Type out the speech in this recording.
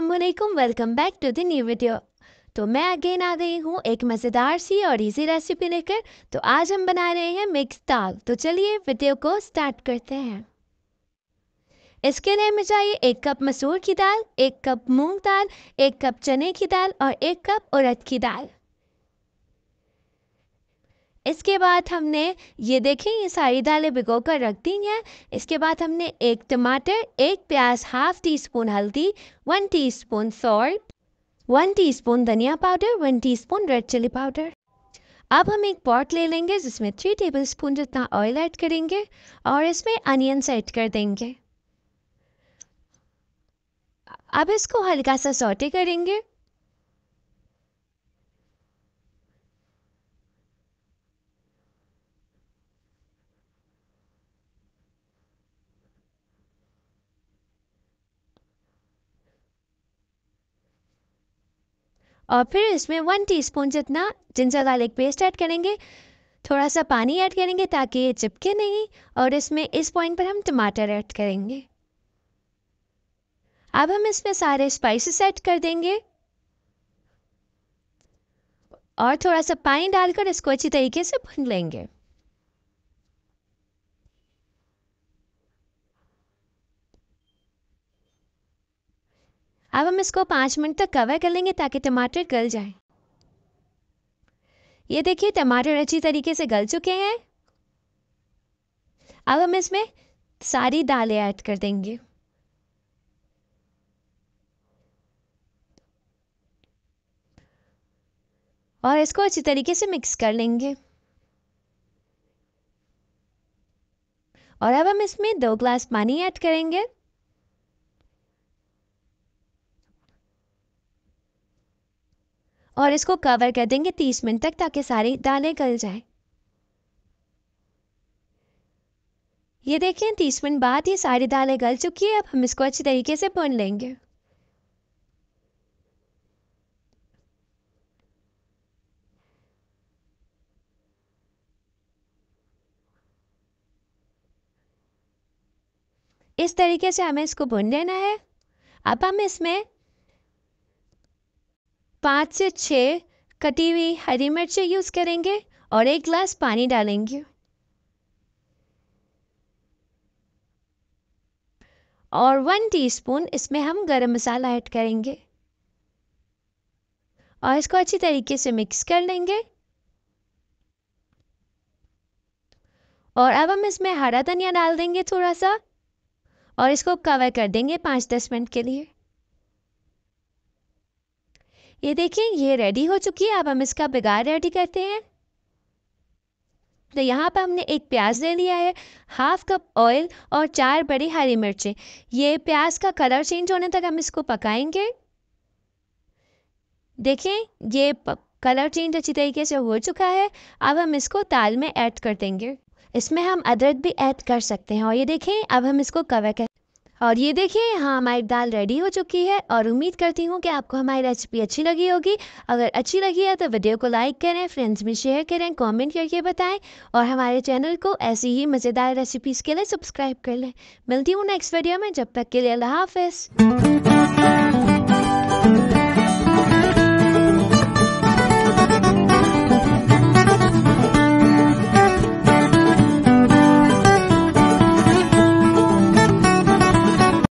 Aslam welcome back to the new video तो मैं again आ गई हूँ एक मज़ेदार सी और इजी रेसिपी लेकर तो आज हम बना रहे हैं मिक्स दाल तो चलिए वीडियो को स्टार्ट करते हैं इसके लिए हमें चाहिए एक कप मसूर की दाल एक कप मूंग दाल एक कप चने की दाल और एक कप उड़द की दाल इसके बाद हमने ये देखें ये सारी दालें भिगो कर रख दी हैं इसके बाद हमने एक टमाटर एक प्याज हाफ टी स्पून हल्दी one teaspoon salt one teaspoon धनिया powder one teaspoon red chili powder अब हम एक पॉट ले लेंगे जिसमें थ्री टेबल स्पून जितना ऑयल ऐड करेंगे और इसमें अनियंस ऐड कर देंगे अब इसको हल्का सा सोटे करेंगे और फिर इसमें वन टी जितना जिंजर गार्लिक पेस्ट ऐड करेंगे थोड़ा सा पानी ऐड करेंगे ताकि ये चिपके नहीं और इसमें इस पॉइंट पर हम टमाटर ऐड करेंगे अब हम इसमें सारे स्पाइसेस ऐड कर देंगे और थोड़ा सा पानी डालकर इसको अच्छी तरीके से भून लेंगे अब हम इसको पाँच मिनट तक कवर कर लेंगे ताकि टमाटर गल जाए ये देखिए टमाटर अच्छी तरीके से गल चुके हैं अब हम इसमें सारी दालें ऐड कर देंगे और इसको अच्छी तरीके से मिक्स कर लेंगे और अब हम इसमें दो ग्लास पानी ऐड करेंगे और इसको कवर कर देंगे तीस मिनट तक ताकि सारे दाने गल जाए ये देखें तीस मिनट बाद ये सारी दालें गल चुकी है अब हम इसको अच्छी तरीके से भुन लेंगे इस तरीके से हमें इसको भुन लेना है अब हम इसमें पाँच से छः कटी हुई हरी मिर्चें यूज़ करेंगे और एक गिलास पानी डालेंगे और वन टीस्पून इसमें हम गरम मसाला ऐड करेंगे और इसको अच्छी तरीके से मिक्स कर लेंगे और अब हम इसमें हरा धनिया डाल देंगे थोड़ा सा और इसको कवर कर देंगे पाँच दस मिनट के लिए ये देखिए ये रेडी हो चुकी है अब हम इसका बिगाड़ रेडी करते हैं तो यहाँ पर हमने एक प्याज ले लिया है हाफ कप ऑयल और चार बड़ी हरी मिर्चें ये प्याज का कलर चेंज होने तक हम इसको पकाएंगे देखें ये कलर चेंज अच्छी तरीके से हो चुका है अब हम इसको ताल में ऐड कर देंगे इसमें हम अदरक भी ऐड कर सकते हैं और ये देखें अब हम इसको कवर कर और ये देखिए यहाँ हमारी दाल रेडी हो चुकी है और उम्मीद करती हूँ कि आपको हमारी रेसिपी अच्छी लगी होगी अगर अच्छी लगी है तो वीडियो को लाइक करें फ्रेंड्स में शेयर करें कमेंट करके बताएं और हमारे चैनल को ऐसी ही मज़ेदार रेसिपीज़ के लिए सब्सक्राइब कर लें मिलती हूँ नेक्स्ट वीडियो में जब तक के लिए अल्लाह हाफिज़